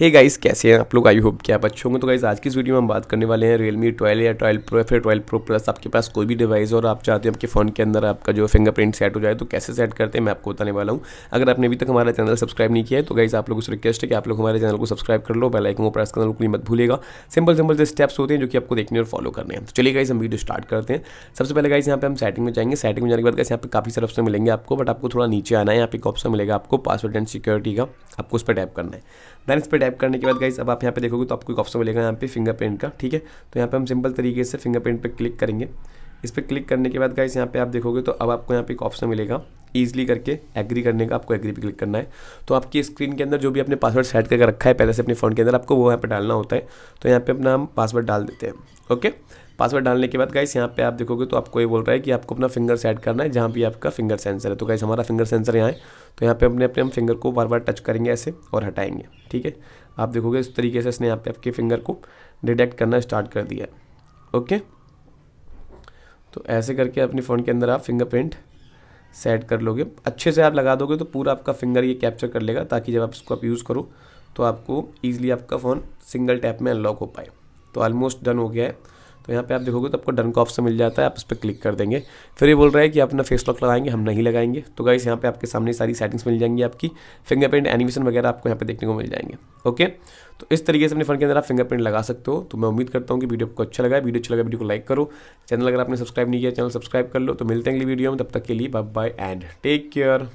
hey guys कैसे हैं आप लोग आई होप कि आप अच्छे होंगे तो गाइस आज की इस वीडियो में हम बात करने वाले हैं रियलमी ट्वेल्व या ट्वेल्व प्रो या फिर ट्वेल्व प्रो प्लस आपके पास कोई भी डिवाइस और आप चाहते हैं आपके फ़ोन के अंदर आपका जो फिंगरप्रिंट सेट हो जाए तो कैसे सेट करते हैं मैं आपको बताने वाला हूँ अगर आपने अभी तक हमारा चैनल सब्सक्राइब नहीं किया है तो गाइज आप लोग उस रिक्वेस्ट है कि आप लोग हमारे चैनल को सब्सक्राइब कर लो बेलाइक वो प्रेस करना बिल्कुल मत भूलेगा सिंपल सिंपल से स्टेप्स होते हैं जो कि आपको देखने और फॉलो करने हैं तो चलिए गाइज हम वीडियो स्टार्ट करते हैं सबसे पहले गाइज़ यहाँ पे हम सेटिंग में जाएंगे सेटिंग में जाने के बाद गाइस यहाँ पे काफ़ी सारे ऑप्शन मिलेंगे आपको बट आपको थोड़ा नीचे आना है यहाँ पे एक ऑप्शन मिलेगा आपको पासवर्ड एंड सिक्योरिटी का आपको उस पर टैप करना है दैन इस पर टाइप करने के बाद गाइज अब आप यहाँ पे देखोगे तो आपको एक ऑप्शन मिलेगा यहाँ पे फिंगरप्रिंट का ठीक है तो यहाँ पे हम सिंपल तरीके से फिंगरप्रिंट पे क्लिक करेंगे इस पर क्लिक करने के बाद गाइस यहाँ पे आप देखोगे तो अब आपको यहाँ पे एक ऑप्शन मिलेगा ईजिली करके एग्री करने का आपको एग्री पे क्लिक करना है तो आपकी स्क्रीन के अंदर जो भी आपने पासवर्ड सेट करके रखा है पहले से अपने फ़ोन के अंदर आपको वो यहाँ पर डालना होता है तो यहाँ पे अपना हम पासवर्ड डाल देते हैं ओके पासवर्ड डालने के बाद गाइस यहाँ पे आप देखोगे तो आपको ये बोल रहा है कि आपको अपना फिंगर सेट करना है जहाँ भी आपका फिंगर सेंसर है तो गाइस हमारा फिंगर सेंसर यहाँ है तो यहाँ पे अपने अपने हम फिंगर को बार बार टच करेंगे ऐसे और हटाएंगे ठीक है आप देखोगे इस तरीके से इसने यहाँ पे आपके फिंगर को डिटेक्ट करना स्टार्ट कर दिया है ओके तो ऐसे करके अपने फ़ोन के अंदर आप फिंगरप्रिंट सेट कर लोगे अच्छे से आप लगा दोगे तो पूरा आपका फिंगर ये कैप्चर कर लेगा ताकि जब आप इसको आप यूज़ करो तो आपको ईजिली आपका फ़ोन सिंगल टैप में अनलॉक हो पाए तो ऑलमोस्ट डन हो गया है तो यहाँ पे आप देखोगे तो आपको डन का ऑप्शन मिल जाता है आप उस पर क्लिक कर देंगे फिर ये बोल रहा है कि अपना फेस लॉक लगाएंगे हम नहीं लगाएंगे तो गाइस यहाँ पे आपके सामने सारी सेटिंग्स मिल जाएंगी आपकी फिंगरप्रिंट एनिमेशन वगैरह आपको यहाँ पे देखने को मिल जाएंगे ओके तो इस तरीके से अपने फ़ोन के अंदर आप फिंगरप्रिंट लगा सकते हो तो मैं उम्मीद करता हूँ कि वीडियो आपको अच्छा लगा वीडियो अच्छा लगा वीडियो को लाइक करो चैनल अगर आपने सब्सक्राइब नहीं किया चैनल सब्सक्राइब कर लो तो मिलते हैं अगली वीडियो में तब तक के लिए bye bye and take care